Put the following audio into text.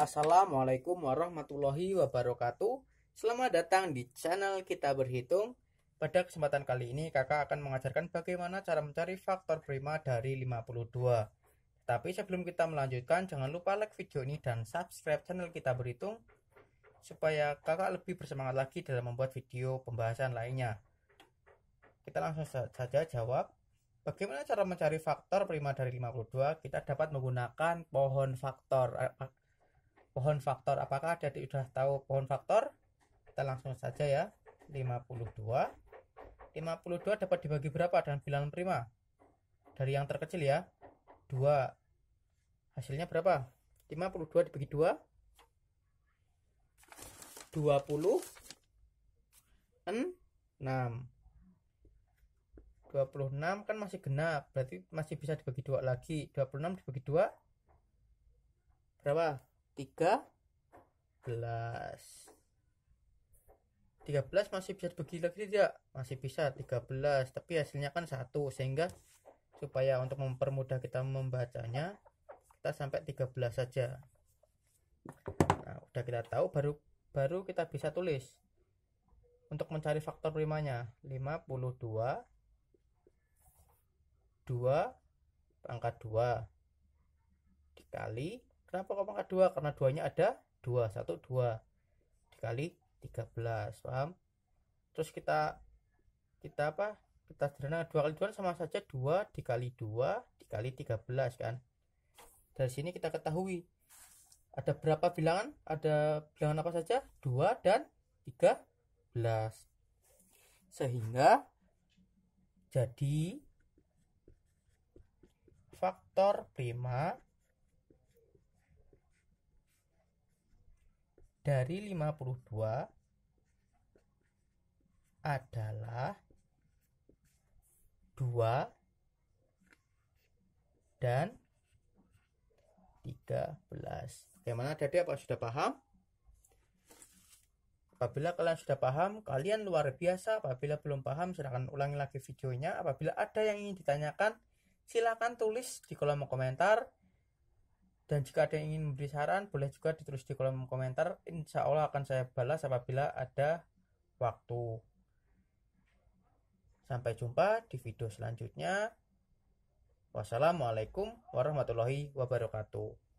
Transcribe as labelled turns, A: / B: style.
A: Assalamualaikum warahmatullahi wabarakatuh. Selamat datang di channel Kita Berhitung. Pada kesempatan kali ini kakak akan mengajarkan bagaimana cara mencari faktor prima dari 52. Tapi sebelum kita melanjutkan, jangan lupa like video ini dan subscribe channel Kita Berhitung supaya kakak lebih bersemangat lagi dalam membuat video pembahasan lainnya. Kita langsung saja jawab. Bagaimana cara mencari faktor prima dari 52? Kita dapat menggunakan pohon faktor pohon faktor apakah ada di sudah tahu pohon faktor kita langsung saja ya 52 52 dapat dibagi berapa dengan bilangan prima dari yang terkecil ya 2 hasilnya berapa 52 dibagi 2 20 6 26 kan masih genap berarti masih bisa dibagi dua lagi 26 dibagi 2 berapa tiga belas tiga belas masih bisa dibagi lagi tidak masih bisa tiga belas tapi hasilnya kan satu sehingga supaya untuk mempermudah kita membacanya kita sampai tiga belas saja nah udah kita tahu baru baru kita bisa tulis untuk mencari faktor primanya 52 2 pangkat 2 dikali Kenapa kok pangkat 2? Karena duanya ada 2, 1, 2 dikali 13, paham? Terus kita kita apa? Kita sederhana 2 kali 2 sama saja 2 dikali 2 dikali 13 kan. Dari sini kita ketahui ada berapa bilangan? Ada bilangan apa saja? 2 dan 13. Sehingga jadi faktor prima dari 52 adalah 2 dan 13. Bagaimana jadi apa sudah paham? Apabila kalian sudah paham, kalian luar biasa. Apabila belum paham, silahkan ulangi lagi videonya. Apabila ada yang ingin ditanyakan, silahkan tulis di kolom komentar. Dan jika ada yang ingin memberi saran, boleh juga ditulis di kolom komentar. Insya Allah akan saya balas apabila ada waktu. Sampai jumpa di video selanjutnya. Wassalamualaikum warahmatullahi wabarakatuh.